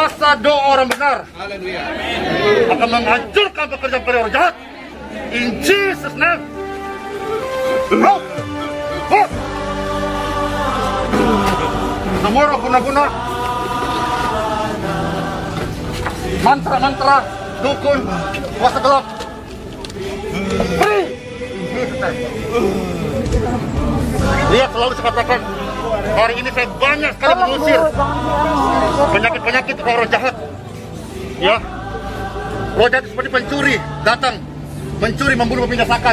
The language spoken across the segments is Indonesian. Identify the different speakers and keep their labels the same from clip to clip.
Speaker 1: kuasa doa orang benar Haleluya. akan menghancurkan pekerjaan-pekerjaan
Speaker 2: orang jahat. In Jesus name. Lord. Lord. Nomor guna-guna. Mantra-mantra dukun kuasa gelap. Free. Dia selalu saya katakan Hari ini saya banyak sekali mengusir penyakit-penyakit orang jahat. Ya, Roh jahat seperti pencuri datang mencuri, membunuh, membinasakan.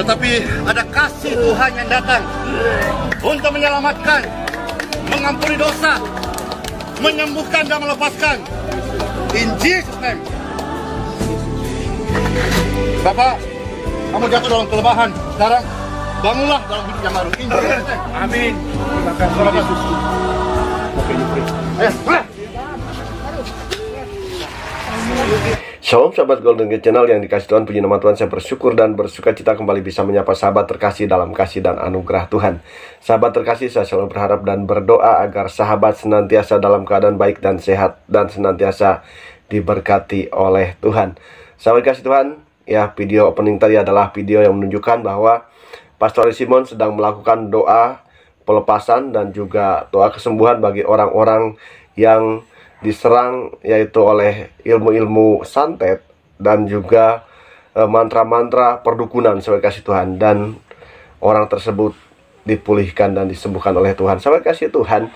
Speaker 2: Tetapi ada kasih Tuhan yang datang untuk menyelamatkan, mengampuni dosa, menyembuhkan dan melepaskan. In Jesus name. Bapak, kamu jatuh dalam kelemahan sekarang bangunlah dalam hidup yang baru. Amin. Terima Shalom sahabat Golden Gate Channel yang dikasih Tuhan puji nama Tuhan Saya bersyukur dan bersuka cita kembali bisa menyapa sahabat terkasih dalam kasih dan anugerah Tuhan Sahabat terkasih saya selalu berharap dan berdoa agar sahabat senantiasa dalam keadaan baik dan sehat Dan senantiasa diberkati oleh Tuhan Sahabat kasih Tuhan ya video opening tadi adalah video yang menunjukkan bahwa Pastor Simon sedang melakukan doa pelepasan dan juga doa kesembuhan bagi orang-orang yang diserang yaitu oleh ilmu-ilmu santet dan juga e, mantra-mantra e, perdukunan sebagai kasih Tuhan dan orang tersebut dipulihkan dan disembuhkan oleh Tuhan. sebagai kasih Tuhan,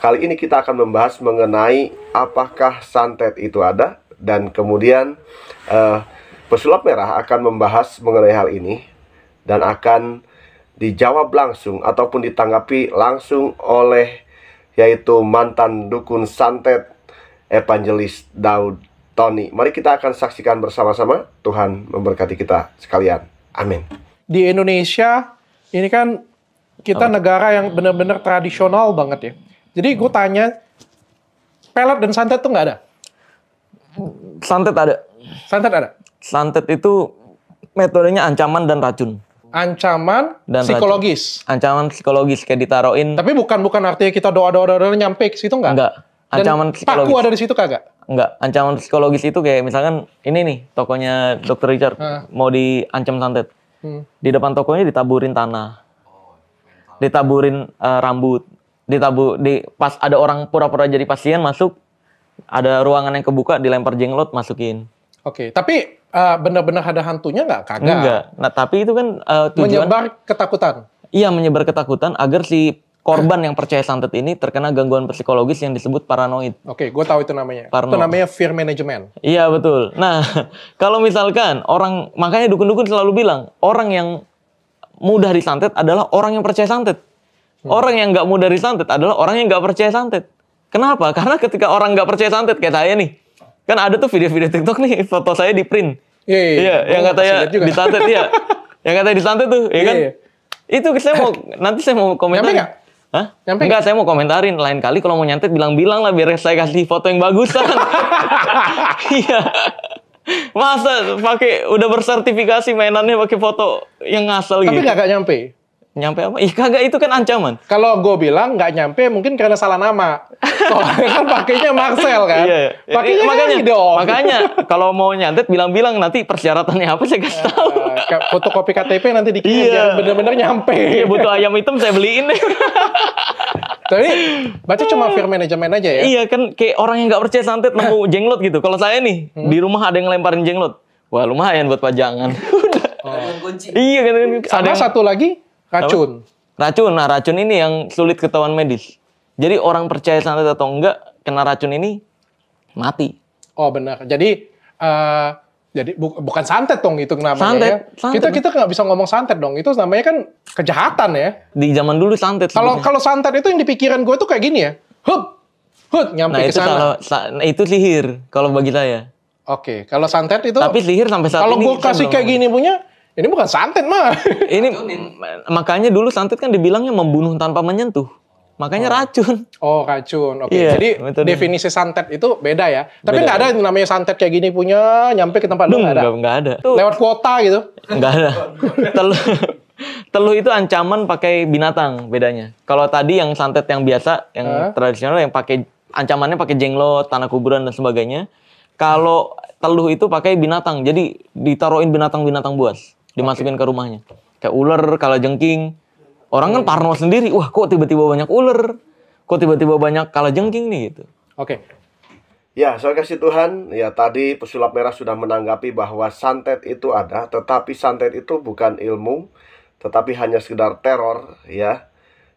Speaker 2: kali ini kita akan membahas mengenai apakah santet itu ada dan kemudian e, pesulap merah akan membahas mengenai hal ini dan akan dijawab langsung ataupun ditanggapi langsung oleh yaitu mantan dukun santet evangelis Daud Tony. Mari kita akan saksikan bersama-sama Tuhan memberkati kita sekalian. Amin. Di Indonesia
Speaker 1: ini kan kita Amin. negara yang benar-benar tradisional banget ya. Jadi gue tanya, pelet dan santet tuh nggak ada? Santet ada. Santet ada. Santet itu metodenya ancaman dan racun ancaman dan psikologis. Racun. Ancaman psikologis kayak ditaruhin. Tapi bukan bukan artinya kita doa doa doa, doa nyampe ke situ enggak?
Speaker 3: Enggak. Ancaman dan psikologis. Paku ada di situ kagak? Enggak. Ancaman psikologis itu kayak misalkan ini nih tokonya Dr. Richard hmm. mau diancam santet. Hmm. Di depan tokonya ditaburin tanah. Ditaburin uh, rambut. Ditabu di pas ada orang pura-pura jadi pasien masuk ada ruangan yang kebuka dilempar jenglot masukin. Oke, okay.
Speaker 1: tapi uh, benar-benar ada hantunya nggak? Kagak. Enggak.
Speaker 3: Nah, tapi itu kan uh, tujuan menyebar ketakutan. Iya, menyebar ketakutan agar si korban yang percaya santet ini terkena gangguan psikologis yang disebut paranoid. Oke, gue tahu itu namanya. Parno. Itu namanya
Speaker 1: fear management.
Speaker 3: Iya betul. Nah, kalau misalkan orang makanya dukun-dukun selalu bilang orang yang mudah disantet adalah orang yang percaya santet. Hmm. Orang yang nggak mudah disantet adalah orang yang nggak percaya santet. Kenapa? Karena ketika orang nggak percaya santet kayak saya nih, Kan ada tuh video-video TikTok nih foto saya di print. Iya, yeah, yeah, yeah. yang katanya katanya disantet ya. Yang katanya disantet tuh, ya kan? Iya. Itu saya mau nanti saya mau komentar. Hah? Nyampe Enggak, saya mau komentarin lain kali kalau mau nyantet bilang-bilang lah biar saya kasih foto yang bagusan. Iya. Masa pakai udah bersertifikasi mainannya pakai foto yang ngasal Tapi gitu. Tapi gak,
Speaker 1: gak nyampe nyampe apa? Ih kagak itu kan ancaman. Kalau gue bilang nggak nyampe mungkin karena salah nama. Soalnya kan pakainya Marcel kan. Iya, iya. Pakainya kan makanya dong. Makanya
Speaker 3: kalau mau nyantet bilang-bilang
Speaker 1: nanti persyaratannya apa saya kasih eh, tahu. Fotokopi KTP nanti dikirim iya. bener-bener nyampe. Iya, butuh ayam hitam saya beliin deh. Tapi baca cuma fear management aja ya. Iya
Speaker 3: kan kayak orang yang nggak percaya santet nemu jenglot gitu. Kalau saya nih hmm. di rumah ada yang lemparin jenglot. Wah lumayan buat pajangan. Oh. Iya kan. Sama ada satu
Speaker 1: lagi Racun.
Speaker 3: Racun. Nah, racun ini yang sulit ketahuan medis. Jadi orang percaya santet atau enggak
Speaker 1: kena racun ini mati. Oh benar. Jadi uh, jadi bu bukan santet dong itu namanya. Ya. Santet. Ya. santet. Kita kita nggak bisa ngomong santet dong. Itu namanya kan kejahatan ya. Di zaman dulu santet. Kalau kalau santet itu yang di gue tuh kayak gini ya. Hup, Hup, nyampe nah, ke sana. Nah
Speaker 3: itu sihir kalau bagi saya. Oke, okay. kalau santet itu. Tapi sihir sampai saat kalau ini. Kalau gue kasih kayak
Speaker 1: gini punya, ini bukan santet mah. Ini makanya dulu santet kan dibilangnya membunuh tanpa menyentuh. Makanya oh. racun. Oh, racun. Oke. Okay. Iya, yeah, Jadi definisi santet itu beda ya. Tapi nggak ada yang namanya santet kayak gini punya nyampe ke tempat lu nggak ada. ada. Lewat kuota gitu. Nggak ada. teluh, teluh itu ancaman
Speaker 3: pakai binatang bedanya. Kalau tadi yang santet yang biasa, yang huh? tradisional yang pakai ancamannya pakai jenglot, tanah kuburan dan sebagainya. Kalau teluh itu pakai binatang. Jadi ditaruhin binatang-binatang buas dimasukin ke rumahnya. Kayak ular, jengking. Orang kan parno sendiri. Wah, kok tiba-tiba banyak ular? Kok tiba-tiba banyak jengking nih gitu. Oke. Okay.
Speaker 2: Ya, saya kasih Tuhan, ya tadi pesulap merah sudah menanggapi bahwa santet itu ada, tetapi santet itu bukan ilmu, tetapi hanya sekedar teror ya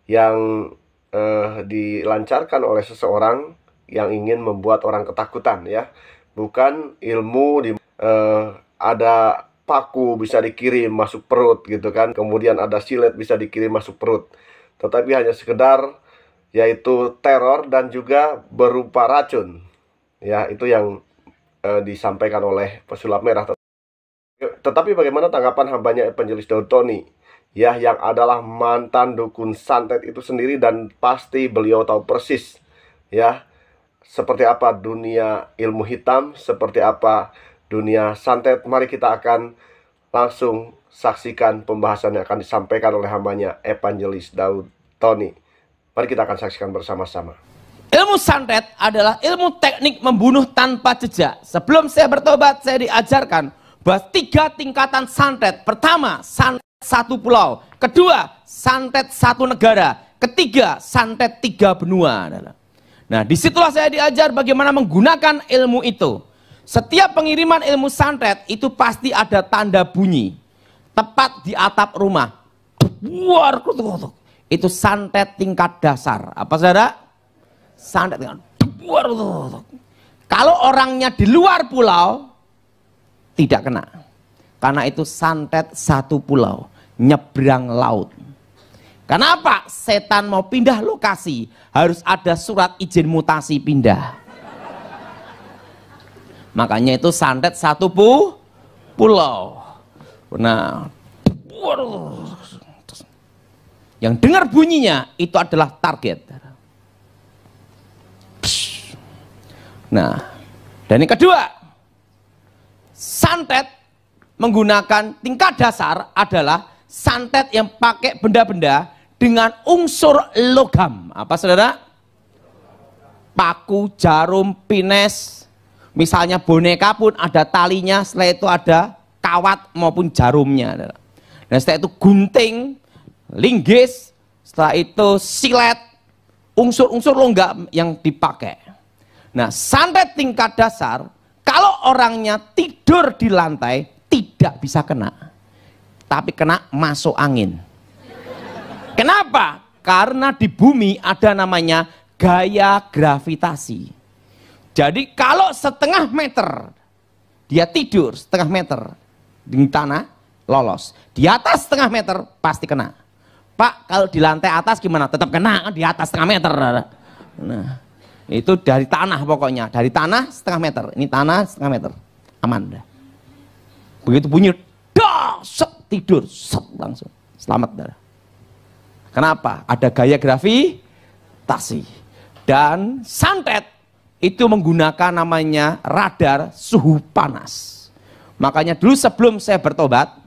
Speaker 2: yang eh, dilancarkan oleh seseorang yang ingin membuat orang ketakutan ya. Bukan ilmu di eh, ada paku bisa dikirim masuk perut gitu kan kemudian ada silet bisa dikirim masuk perut tetapi hanya sekedar yaitu teror dan juga berupa racun ya itu yang e, disampaikan oleh pesulap merah tetapi bagaimana tanggapan hambanya penjelis Daud Tony ya yang adalah mantan dukun santet itu sendiri dan pasti beliau tahu persis ya seperti apa dunia ilmu hitam seperti apa dunia santet. Mari kita akan langsung saksikan pembahasan yang akan disampaikan oleh hambanya Evangelis Daud Tony. Mari kita akan saksikan bersama-sama.
Speaker 4: Ilmu santet adalah ilmu teknik membunuh tanpa jejak. Sebelum saya bertobat, saya diajarkan bahwa tiga tingkatan santet. Pertama, santet satu pulau. Kedua, santet satu negara. Ketiga, santet tiga benua. Nah, disitulah saya diajar bagaimana menggunakan ilmu itu. Setiap pengiriman ilmu santet itu pasti ada tanda bunyi. Tepat di atap rumah. Buar, itu santet tingkat dasar. Apa saudara? Santet tingkat buar, Kalau orangnya di luar pulau, tidak kena. Karena itu santet satu pulau, nyebrang laut. Kenapa? Setan mau pindah lokasi, harus ada surat izin mutasi pindah. Makanya itu santet satu pu pulau. Nah, yang dengar bunyinya itu adalah target. Nah, dan yang kedua, santet menggunakan tingkat dasar adalah santet yang pakai benda-benda dengan unsur logam. Apa saudara? Paku, jarum, pines, Misalnya boneka pun ada talinya, setelah itu ada kawat maupun jarumnya. Dan setelah itu gunting, linggis, setelah itu silet, unsur-unsur longgam yang dipakai. Nah, sampai tingkat dasar, kalau orangnya tidur di lantai, tidak bisa kena. Tapi kena masuk angin. Kenapa? Karena di bumi ada namanya gaya gravitasi. Jadi kalau setengah meter dia tidur setengah meter di tanah lolos. Di atas setengah meter pasti kena. Pak kalau di lantai atas gimana? Tetap kena kan? di atas setengah meter. Nah, itu dari tanah pokoknya, dari tanah setengah meter. Ini tanah setengah meter, aman. Begitu bunyi, dosok tidur, sok langsung selamat darah. Kenapa? Ada gaya grafi, dan santet itu menggunakan namanya radar suhu panas. Makanya dulu sebelum saya bertobat,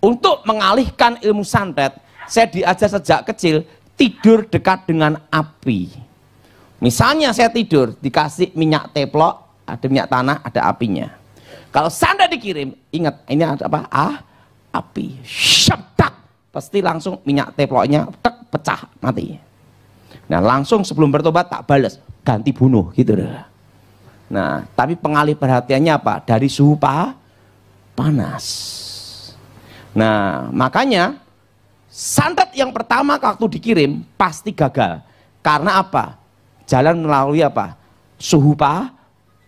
Speaker 4: untuk mengalihkan ilmu santet, saya diajar sejak kecil tidur dekat dengan api. Misalnya saya tidur, dikasih minyak teplok, ada minyak tanah, ada apinya. Kalau santet dikirim, ingat ini ada apa? Ah, api. Syedak. Pasti langsung minyak teploknya tek, pecah, mati. Nah langsung sebelum bertobat tak balas, ganti bunuh gitu deh. Nah tapi pengalih perhatiannya apa? Dari suhu pa, panas. Nah makanya santet yang pertama waktu dikirim pasti gagal. Karena apa? Jalan melalui apa? Suhu pa,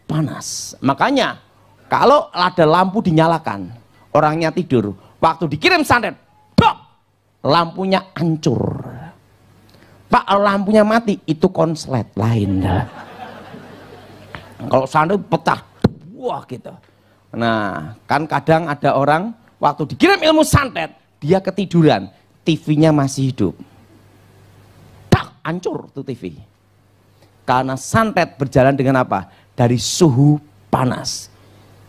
Speaker 4: panas. Makanya kalau ada lampu dinyalakan, orangnya tidur. Waktu dikirim santet, lampunya hancur. Pak lampunya mati, itu konslet lain dah. Kalau sandal petah, wah gitu. Nah, kan kadang ada orang waktu dikirim ilmu santet, dia ketiduran, TV-nya masih hidup. Tak, hancur tuh TV. Karena santet berjalan dengan apa? Dari suhu panas.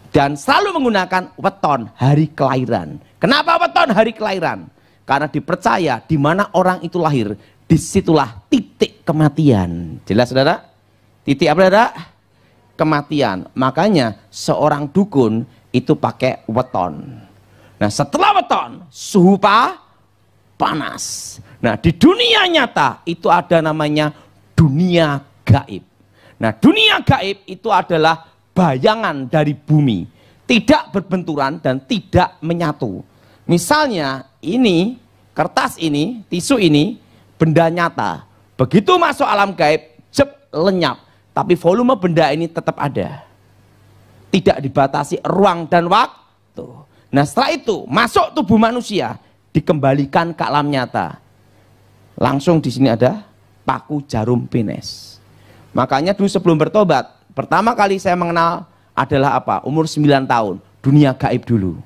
Speaker 4: Dan selalu menggunakan weton hari kelahiran. Kenapa weton hari kelahiran? Karena dipercaya di mana orang itu lahir, Disitulah titik kematian. Jelas saudara? Titik apa saudara? Kematian. Makanya seorang dukun itu pakai weton. Nah setelah weton, suhu pa, panas. Nah di dunia nyata itu ada namanya dunia gaib. Nah dunia gaib itu adalah bayangan dari bumi. Tidak berbenturan dan tidak menyatu. Misalnya ini, kertas ini, tisu ini, benda nyata. Begitu masuk alam gaib, jep lenyap. Tapi volume benda ini tetap ada. Tidak dibatasi ruang dan waktu. Nah setelah itu masuk tubuh manusia, dikembalikan ke alam nyata. Langsung di sini ada paku jarum pines. Makanya dulu sebelum bertobat, pertama kali saya mengenal adalah apa? Umur 9 tahun, dunia gaib dulu.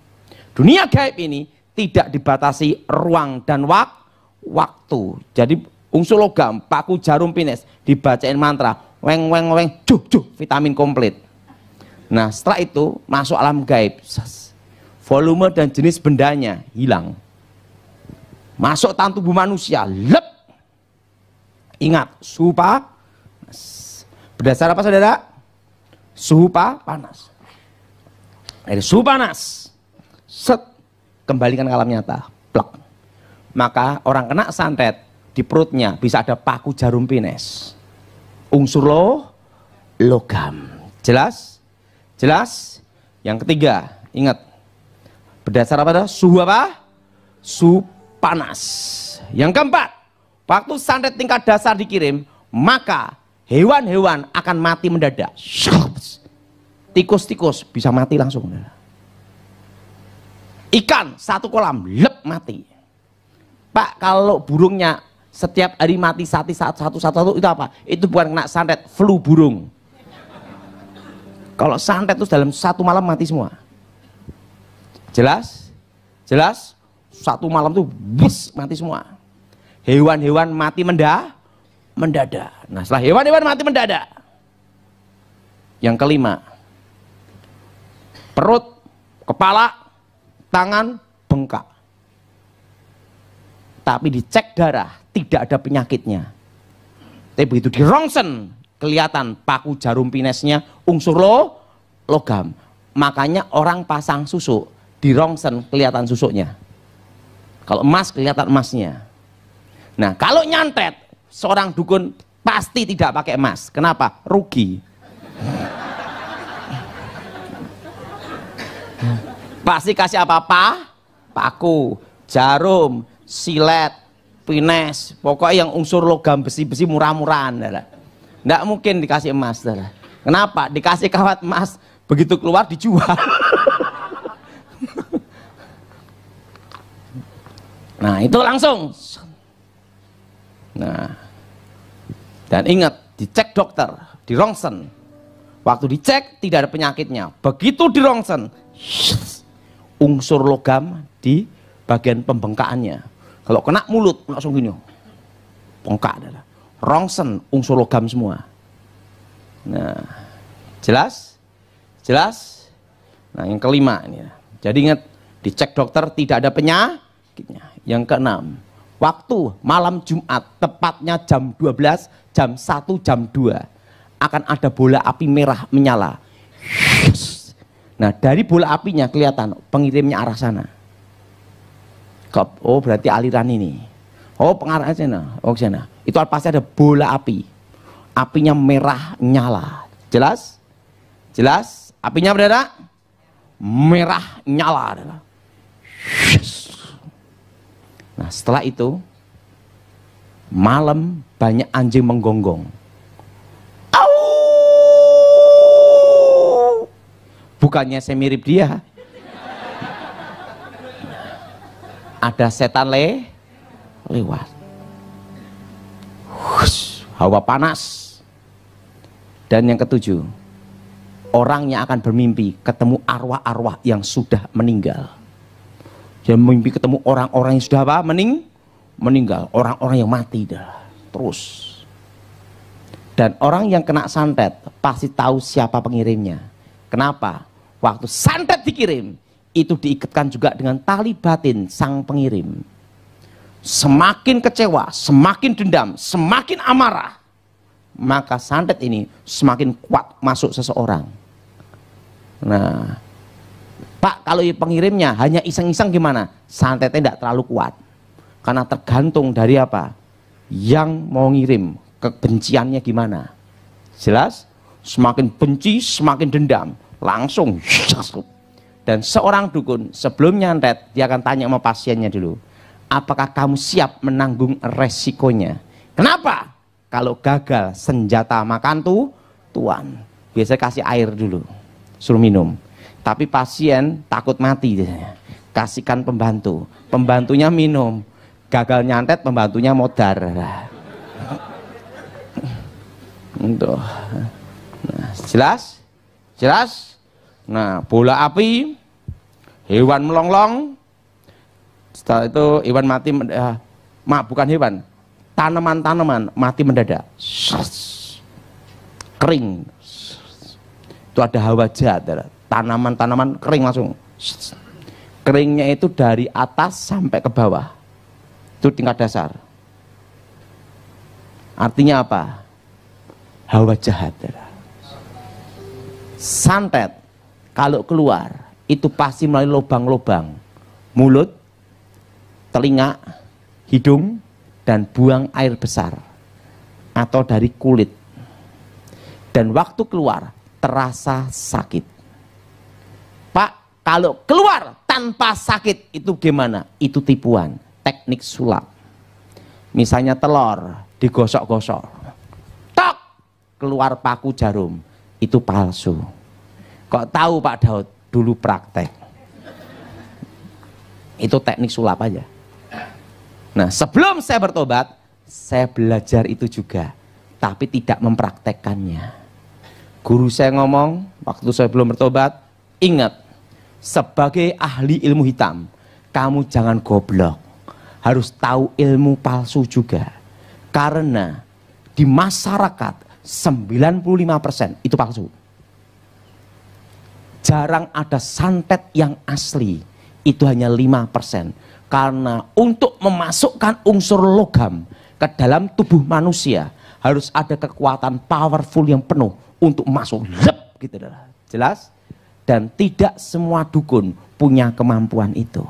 Speaker 4: Dunia gaib ini tidak dibatasi ruang dan waktu waktu. Jadi unsur logam, paku jarum pinus dibacain mantra, weng weng weng, juh juh, vitamin komplit. Nah setelah itu masuk alam gaib, volume dan jenis bendanya hilang. Masuk tan tubuh manusia, lep. Ingat, suhu Berdasar apa saudara? Suhu panas. Dari suhu panas, set, kembalikan ke alam nyata, plak maka orang kena santet di perutnya bisa ada paku jarum pines. Unsur lo logam. Jelas? Jelas? Yang ketiga, ingat. Berdasar apa? Suhu apa? Suhu panas. Yang keempat, waktu santet tingkat dasar dikirim, maka hewan-hewan akan mati mendadak. Tikus-tikus bisa mati langsung. Ikan satu kolam, lep mati. Pak kalau burungnya setiap hari mati satu satu satu satu, satu itu apa? Itu bukan kena santet, flu burung. Kalau santet itu dalam satu malam mati semua. Jelas? Jelas? Satu malam tuh bus mati semua. Hewan-hewan mati menda, mendadak. Nah setelah hewan-hewan mati mendadak. Yang kelima, perut, kepala, tangan bengkak. Tapi dicek darah, tidak ada penyakitnya. Tapi begitu di rongsen, kelihatan paku jarum pinesnya unsur lo, logam. Makanya orang pasang susu, di rongsen kelihatan susuknya. Kalau emas kelihatan emasnya. Nah kalau nyantet, seorang dukun pasti tidak pakai emas. Kenapa? Rugi. pasti kasih apa-apa? Paku, jarum, silet, pines, pokoknya yang unsur logam besi-besi murah-murahan. Tidak mungkin dikasih emas. Darah. Kenapa? Dikasih kawat emas, begitu keluar dijual. nah itu langsung. Nah, dan ingat, dicek dokter, di rongsen. Waktu dicek tidak ada penyakitnya. Begitu di rongsen, unsur logam di bagian pembengkakannya. Kalau kena mulut langsung gini. Pengkak adalah rongsen unsur logam semua. Nah, jelas? Jelas? Nah, yang kelima ini. Jadi ingat, dicek dokter tidak ada penyakitnya. Yang keenam, waktu malam Jumat, tepatnya jam 12, jam 1, jam 2, akan ada bola api merah menyala. Nah, dari bola apinya kelihatan pengirimnya arah sana. Kop. Oh berarti aliran ini. Oh pengarah sana. Oh sana. Itu pasti ada bola api. Apinya merah nyala. Jelas? Jelas? Apinya berada? Merah nyala Yes. Nah setelah itu malam banyak anjing menggonggong. Bukannya saya mirip dia, ada setan le lewat. Hush, hawa panas. Dan yang ketujuh, orangnya akan bermimpi ketemu arwah-arwah yang sudah meninggal. Dia mimpi ketemu orang-orang yang sudah apa? Mening, meninggal, orang-orang yang mati dah. Terus. Dan orang yang kena santet pasti tahu siapa pengirimnya. Kenapa? Waktu santet dikirim, itu diikatkan juga dengan tali batin sang pengirim. Semakin kecewa, semakin dendam, semakin amarah, maka santet ini semakin kuat masuk seseorang. Nah, Pak, kalau pengirimnya hanya iseng-iseng gimana? Santetnya tidak terlalu kuat. Karena tergantung dari apa? Yang mau ngirim, kebenciannya gimana? Jelas? Semakin benci, semakin dendam. Langsung Dan seorang dukun sebelumnya nyantet dia akan tanya sama pasiennya dulu. Apakah kamu siap menanggung resikonya? Kenapa? Kalau gagal senjata makan tuh tuan. biasa kasih air dulu, suruh minum. Tapi pasien takut mati biasanya. Kasihkan pembantu, pembantunya minum. Gagal nyantet pembantunya modar. Untuk. Nah, jelas? Jelas? Nah, bola api, hewan melonglong, setelah itu hewan mati, eh, ma, bukan hewan, tanaman-tanaman mati mendadak. Kering. Itu ada hawa jahat, ya. tanaman-tanaman kering langsung. Keringnya itu dari atas sampai ke bawah. Itu tingkat dasar. Artinya apa? Hawa jahat. Ya. Santet kalau keluar itu pasti melalui lubang-lubang mulut, telinga, hidung, dan buang air besar atau dari kulit. Dan waktu keluar terasa sakit. Pak, kalau keluar tanpa sakit itu gimana? Itu tipuan, teknik sulap. Misalnya telur digosok-gosok. Tok, keluar paku jarum. Itu palsu. Kok tahu Pak Daud? Dulu praktek. Itu teknik sulap aja. Nah sebelum saya bertobat, saya belajar itu juga. Tapi tidak mempraktekkannya. Guru saya ngomong, waktu saya belum bertobat, ingat, sebagai ahli ilmu hitam, kamu jangan goblok. Harus tahu ilmu palsu juga. Karena di masyarakat 95% itu palsu jarang ada santet yang asli. Itu hanya lima persen Karena untuk memasukkan unsur logam ke dalam tubuh manusia harus ada kekuatan powerful yang penuh untuk masuk. Lep, gitu lah. Jelas? Dan tidak semua dukun punya kemampuan itu.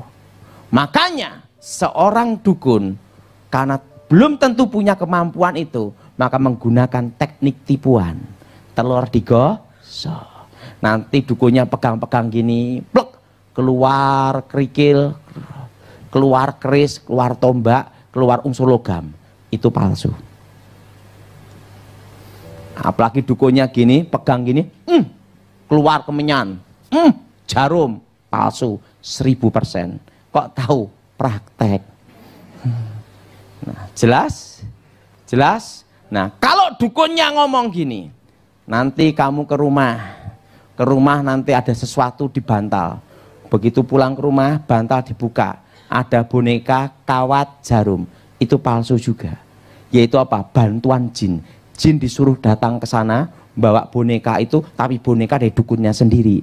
Speaker 4: Makanya seorang dukun karena belum tentu punya kemampuan itu, maka menggunakan teknik tipuan. Telur digosok nanti dukunya pegang-pegang gini plek keluar kerikil keluar keris keluar tombak keluar unsur logam itu palsu apalagi dukunya gini pegang gini mm, keluar kemenyan mm, jarum palsu seribu persen kok tahu praktek nah jelas jelas nah kalau dukunnya ngomong gini nanti kamu ke rumah ke rumah nanti ada sesuatu di bantal. Begitu pulang ke rumah, bantal dibuka. Ada boneka, kawat, jarum. Itu palsu juga. Yaitu apa? Bantuan jin. Jin disuruh datang ke sana, bawa boneka itu, tapi boneka dari dukunnya sendiri.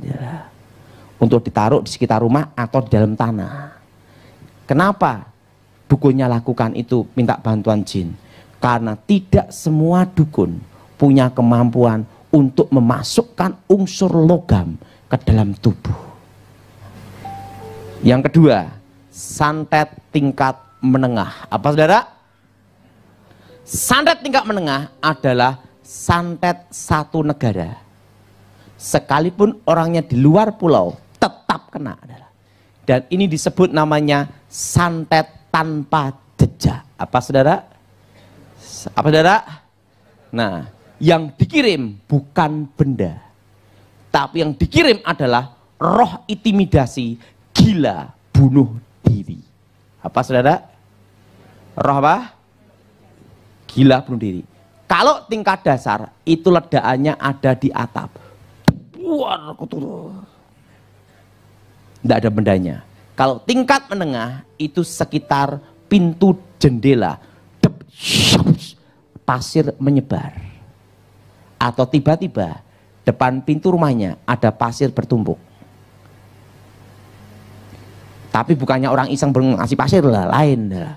Speaker 4: Untuk ditaruh di sekitar rumah atau di dalam tanah. Kenapa dukunnya lakukan itu minta bantuan jin? Karena tidak semua dukun punya kemampuan untuk memasukkan unsur logam ke dalam tubuh. Yang kedua, santet tingkat menengah. Apa saudara? Santet tingkat menengah adalah santet satu negara. Sekalipun orangnya di luar pulau, tetap kena. Dan ini disebut namanya santet tanpa jejak. Apa saudara? Apa saudara? Nah, yang dikirim bukan benda. Tapi yang dikirim adalah roh intimidasi, gila, bunuh diri. Apa saudara? Roh apa? Gila, bunuh diri. Kalau tingkat dasar, itu ledaannya ada di atap. Buar, Tidak ada bendanya. Kalau tingkat menengah, itu sekitar pintu jendela. Pasir menyebar atau tiba-tiba depan pintu rumahnya ada pasir bertumpuk. Tapi bukannya orang iseng ngasih pasir lah, lain lah.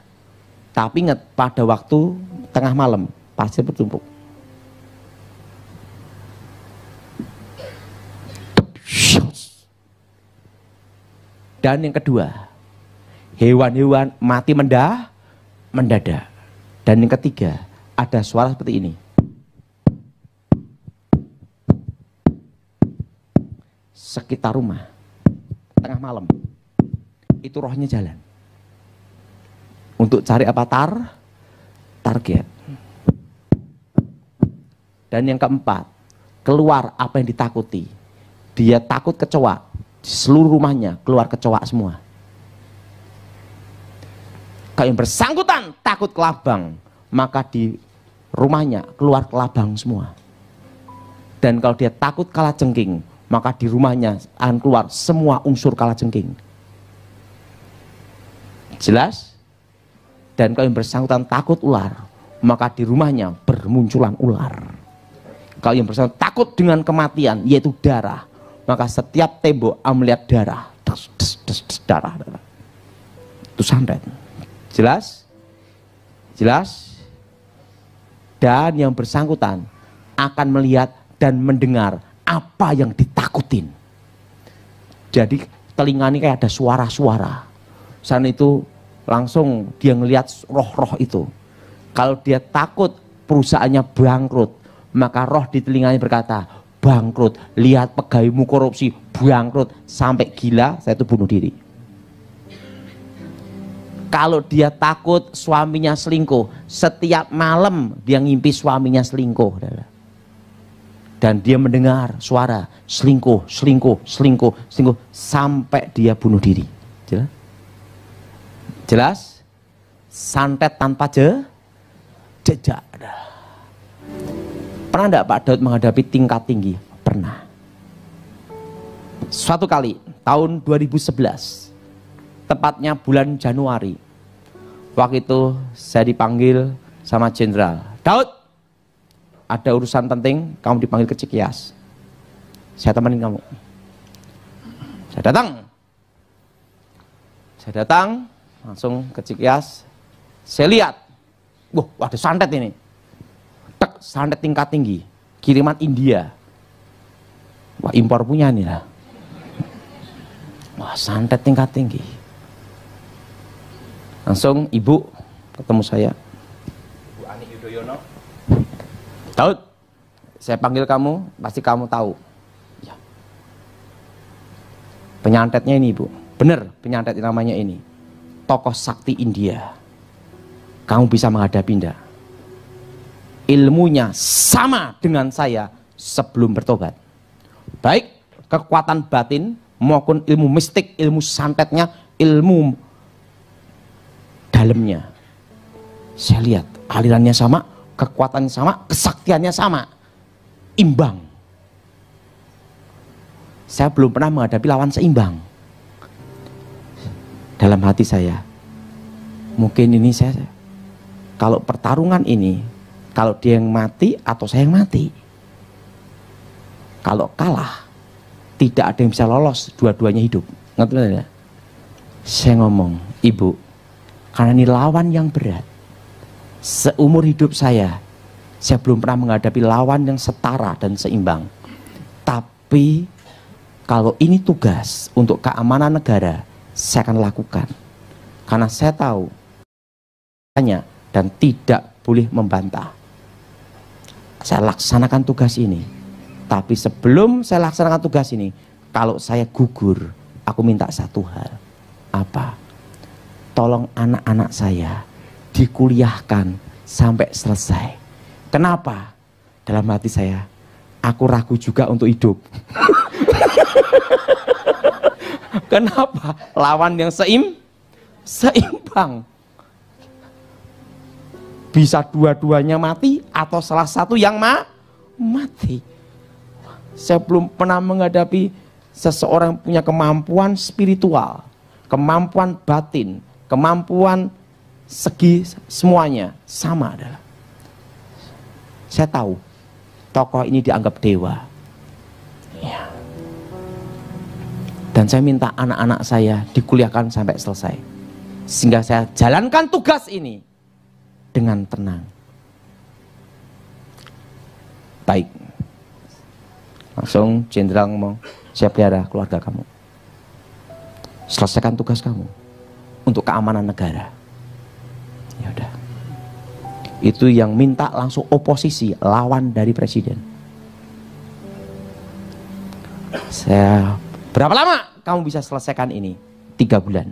Speaker 4: Tapi ingat pada waktu tengah malam pasir bertumpuk. Dan yang kedua, hewan-hewan mati mendah, mendadak. Dan yang ketiga, ada suara seperti ini. sekitar rumah tengah malam itu rohnya jalan untuk cari apa tar target dan yang keempat keluar apa yang ditakuti dia takut kecoa di seluruh rumahnya keluar kecoa semua kalau yang bersangkutan takut kelabang maka di rumahnya keluar kelabang semua dan kalau dia takut kalah cengking maka di rumahnya akan keluar semua unsur kalajengking. Jelas? Dan kalau yang bersangkutan takut ular, maka di rumahnya bermunculan ular. Kalau yang bersangkutan takut dengan kematian, yaitu darah, maka setiap tembok melihat darah. Des, des, des, des, darah, darah. Itu santet. Jelas? Jelas? Dan yang bersangkutan akan melihat dan mendengar apa yang ditakutin. Jadi telinga ini kayak ada suara-suara. Saat itu langsung dia ngelihat roh-roh itu. Kalau dia takut perusahaannya bangkrut, maka roh di telinganya berkata, bangkrut, lihat pegawaimu korupsi, bangkrut, sampai gila, saya itu bunuh diri. Kalau dia takut suaminya selingkuh, setiap malam dia ngimpi suaminya selingkuh dan dia mendengar suara selingkuh, selingkuh, selingkuh, selingkuh sampai dia bunuh diri. Jelas? Jelas? Santet tanpa je, jejak. Pernah enggak Pak Daud menghadapi tingkat tinggi? Pernah. Suatu kali tahun 2011, tepatnya bulan Januari. Waktu itu saya dipanggil sama jenderal. Daud, ada urusan penting, kamu dipanggil ke Cikias. Saya temenin kamu. Saya datang. Saya datang, langsung ke Cikias. Saya lihat. Wah, ada santet ini. Tek, santet tingkat tinggi. Kiriman India. Wah, impor punya nih lah. Wah, santet tingkat tinggi. Langsung ibu ketemu saya. Bu Ani Yudhoyono. Daud, saya panggil kamu, pasti kamu tahu. Ya. Penyantetnya ini bu, benar penyantet namanya ini. Tokoh sakti India. Kamu bisa menghadapi ndak? Ilmunya sama dengan saya sebelum bertobat. Baik kekuatan batin maupun ilmu mistik, ilmu santetnya, ilmu dalamnya. Saya lihat alirannya sama, kekuatan sama, kesaktiannya sama, imbang. Saya belum pernah menghadapi lawan seimbang. Dalam hati saya, mungkin ini saya, kalau pertarungan ini, kalau dia yang mati atau saya yang mati. Kalau kalah, tidak ada yang bisa lolos, dua-duanya hidup. Ngerti tidak? Saya ngomong, ibu, karena ini lawan yang berat seumur hidup saya, saya belum pernah menghadapi lawan yang setara dan seimbang. Tapi kalau ini tugas untuk keamanan negara, saya akan lakukan. Karena saya tahu hanya dan tidak boleh membantah. Saya laksanakan tugas ini. Tapi sebelum saya laksanakan tugas ini, kalau saya gugur, aku minta satu hal. Apa? Tolong anak-anak saya dikuliahkan sampai selesai. Kenapa? Dalam hati saya, aku ragu juga untuk hidup. Kenapa? Lawan yang seim, seimbang. Bisa dua-duanya mati atau salah satu yang ma mati. Saya belum pernah menghadapi seseorang punya kemampuan spiritual, kemampuan batin, kemampuan segi semuanya sama adalah saya tahu tokoh ini dianggap dewa. Ya. Dan saya minta anak-anak saya dikuliahkan sampai selesai. Sehingga saya jalankan tugas ini dengan tenang. Baik. Langsung jenderal ngomong, saya pelihara keluarga kamu. Selesaikan tugas kamu untuk keamanan negara ya udah itu yang minta langsung oposisi lawan dari presiden saya berapa lama kamu bisa selesaikan ini tiga bulan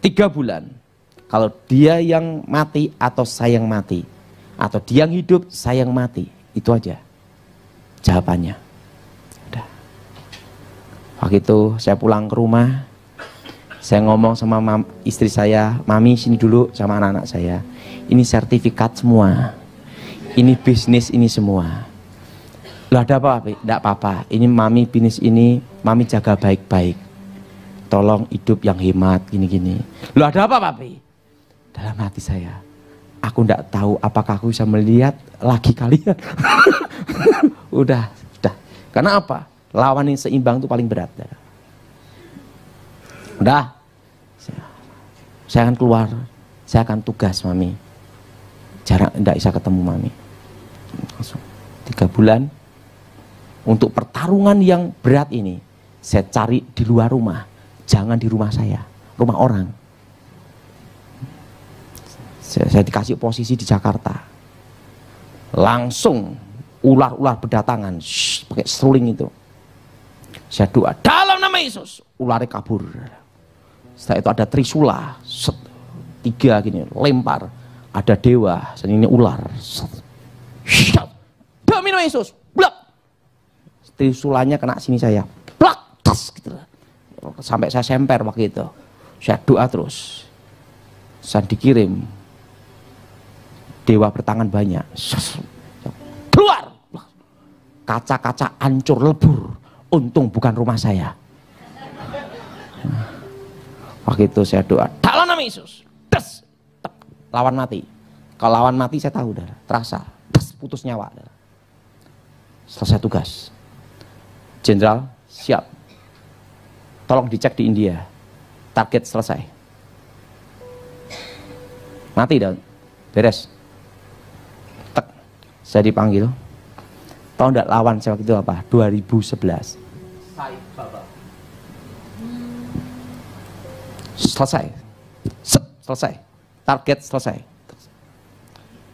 Speaker 4: tiga bulan kalau dia yang mati atau saya yang mati atau dia yang hidup saya yang mati itu aja jawabannya udah waktu itu saya pulang ke rumah saya ngomong sama mam, istri saya, mami sini dulu sama anak-anak saya. Ini sertifikat semua. Ini bisnis ini semua. Lah ada apa? Tidak apa-apa. Ini mami bisnis ini, mami jaga baik-baik. Tolong hidup yang hemat gini-gini. Lu ada apa, Papi? Dalam hati saya, aku tidak tahu apakah aku bisa melihat lagi kalian. udah, udah. Karena apa? Lawan yang seimbang itu paling berat. Udah, saya akan keluar, saya akan tugas mami. Jarak tidak bisa ketemu mami. Langsung tiga bulan untuk pertarungan yang berat ini, saya cari di luar rumah, jangan di rumah saya, rumah orang. Saya, saya dikasih posisi di Jakarta, langsung ular-ular berdatangan, pakai seruling itu. Saya doa dalam nama Yesus, ular kabur. Setelah itu ada trisula, set, tiga gini, lempar. Ada dewa, ini ular. Set, syat, domino Yesus, blak. Trisulanya kena sini saya, blak, tas gitu. Sampai saya semper waktu itu. Saya doa terus. Saya dikirim. Dewa bertangan banyak. Keluar! Kaca-kaca hancur lebur. Untung bukan rumah saya. Waktu itu saya doa, dalam nama Yesus. Des, tek, lawan mati. Kalau lawan mati saya tahu, darah, terasa. Des, putus nyawa. Darah. Selesai tugas. Jenderal, siap. Tolong dicek di India. Target selesai. Mati dan beres. Tek, saya dipanggil. Tahu enggak lawan saya waktu itu apa? 2011 selesai. Set, selesai. Target selesai.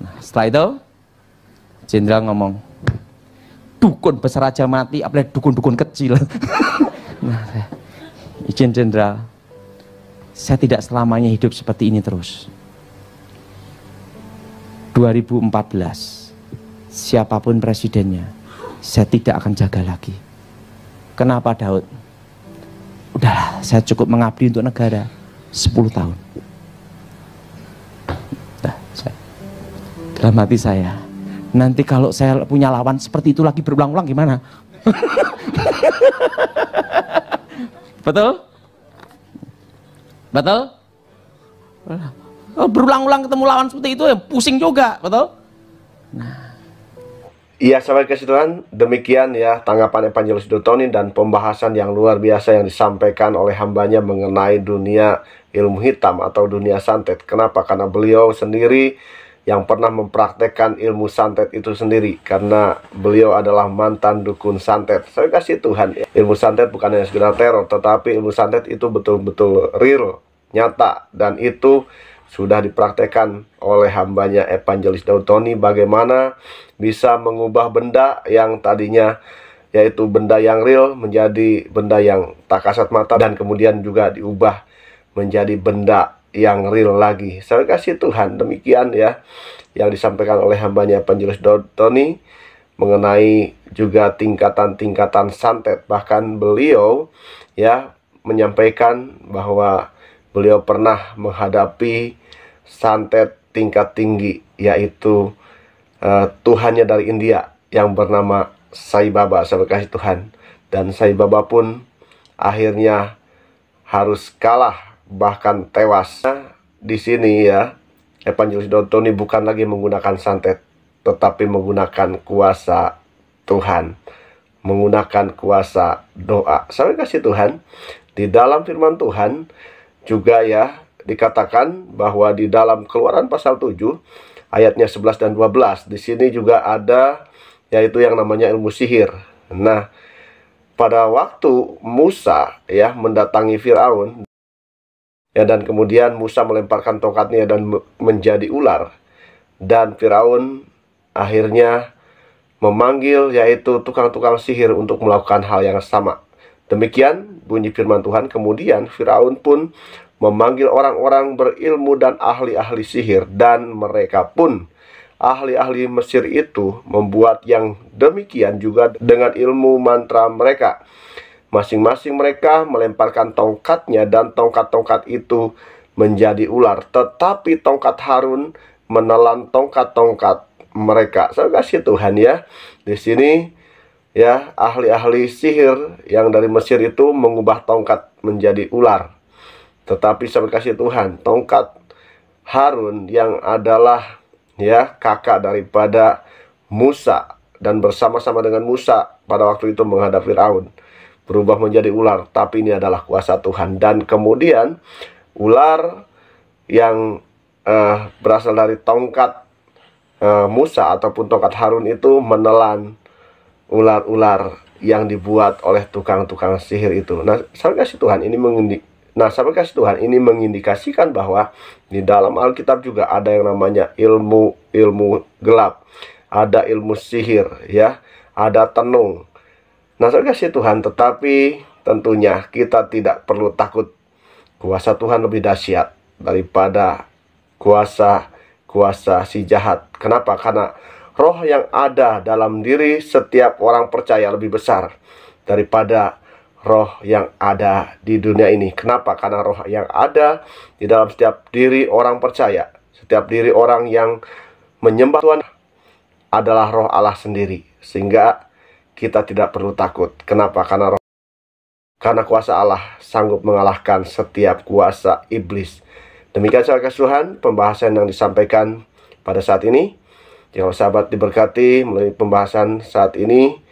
Speaker 4: Nah, setelah itu jenderal ngomong, dukun besar aja mati, apalagi dukun-dukun kecil. nah, izin jenderal, saya tidak selamanya hidup seperti ini terus. 2014, siapapun presidennya, saya tidak akan jaga lagi. Kenapa Daud? udahlah saya cukup mengabdi untuk negara 10 tahun nah, saya, dalam hati saya nanti kalau saya punya lawan seperti itu lagi berulang-ulang gimana betul betul berulang-ulang ketemu lawan seperti itu ya pusing juga betul nah
Speaker 2: Iya, sahabat kasih Tuhan, demikian ya tanggapan Evangelos Dotonin dan pembahasan yang luar biasa yang disampaikan oleh hambanya mengenai dunia ilmu hitam atau dunia santet. Kenapa? Karena beliau sendiri yang pernah mempraktekkan ilmu santet itu sendiri karena beliau adalah mantan dukun santet. Saya kasih Tuhan, ilmu santet bukan hanya sekedar teror, tetapi ilmu santet itu betul-betul real, nyata dan itu sudah dipraktekan oleh hambanya Evangelis Tony bagaimana bisa mengubah benda yang tadinya yaitu benda yang real menjadi benda yang tak kasat mata dan kemudian juga diubah menjadi benda yang real lagi. Saya kasih Tuhan demikian ya yang disampaikan oleh hambanya Evangelis Tony mengenai juga tingkatan-tingkatan santet bahkan beliau ya menyampaikan bahwa beliau pernah menghadapi santet tingkat tinggi yaitu uh, Tuhannya dari India yang bernama Sai Baba sebagai Tuhan dan Sai Baba pun akhirnya harus kalah bahkan tewas nah, di sini ya Evangelis Dotoni bukan lagi menggunakan santet tetapi menggunakan kuasa Tuhan menggunakan kuasa doa sampai kasih Tuhan di dalam firman Tuhan juga ya dikatakan bahwa di dalam Keluaran pasal 7 ayatnya 11 dan 12 di sini juga ada yaitu yang namanya ilmu sihir. Nah, pada waktu Musa ya mendatangi Firaun ya dan kemudian Musa melemparkan tongkatnya dan menjadi ular dan Firaun akhirnya memanggil yaitu tukang-tukang sihir untuk melakukan hal yang sama. Demikian bunyi firman Tuhan. Kemudian Firaun pun memanggil orang-orang berilmu dan ahli-ahli sihir dan mereka pun ahli-ahli Mesir itu membuat yang demikian juga dengan ilmu mantra mereka. Masing-masing mereka melemparkan tongkatnya dan tongkat-tongkat itu menjadi ular. Tetapi tongkat Harun menelan tongkat-tongkat mereka. Saya kasih Tuhan ya. Di sini ya ahli-ahli sihir yang dari Mesir itu mengubah tongkat menjadi ular. Tetapi sahabat kasih Tuhan, tongkat Harun yang adalah ya kakak daripada Musa dan bersama-sama dengan Musa pada waktu itu menghadapi Firaun berubah menjadi ular, tapi ini adalah kuasa Tuhan dan kemudian ular yang uh, berasal dari tongkat eh, Musa ataupun tongkat Harun itu menelan ular-ular yang dibuat oleh tukang-tukang sihir itu. Nah, saya kasih Tuhan ini Nah, sampai kasih Tuhan ini mengindikasikan bahwa di dalam Alkitab juga ada yang namanya ilmu ilmu gelap, ada ilmu sihir, ya, ada tenung. Nah, sampai kasih Tuhan, tetapi tentunya kita tidak perlu takut. Kuasa Tuhan lebih dahsyat daripada kuasa kuasa si jahat. Kenapa? Karena roh yang ada dalam diri setiap orang percaya lebih besar daripada roh yang ada di dunia ini. Kenapa? Karena roh yang ada di dalam setiap diri orang percaya, setiap diri orang yang menyembah Tuhan adalah roh Allah sendiri. Sehingga kita tidak perlu takut. Kenapa? Karena roh karena kuasa Allah sanggup mengalahkan setiap kuasa iblis. Demikian saudara Tuhan pembahasan yang disampaikan pada saat ini. Jangan sahabat diberkati melalui pembahasan saat ini.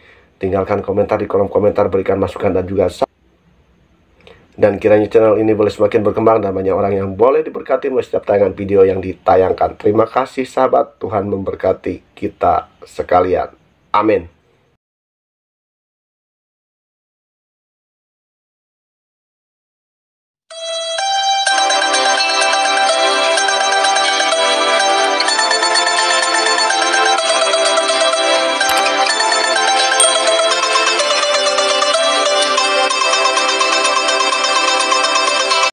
Speaker 2: Tinggalkan komentar di kolom komentar, berikan masukan dan juga dan kiranya channel ini boleh semakin berkembang dan banyak orang yang boleh diberkati melalui setiap tayangan video yang ditayangkan. Terima kasih sahabat, Tuhan memberkati kita sekalian. Amin.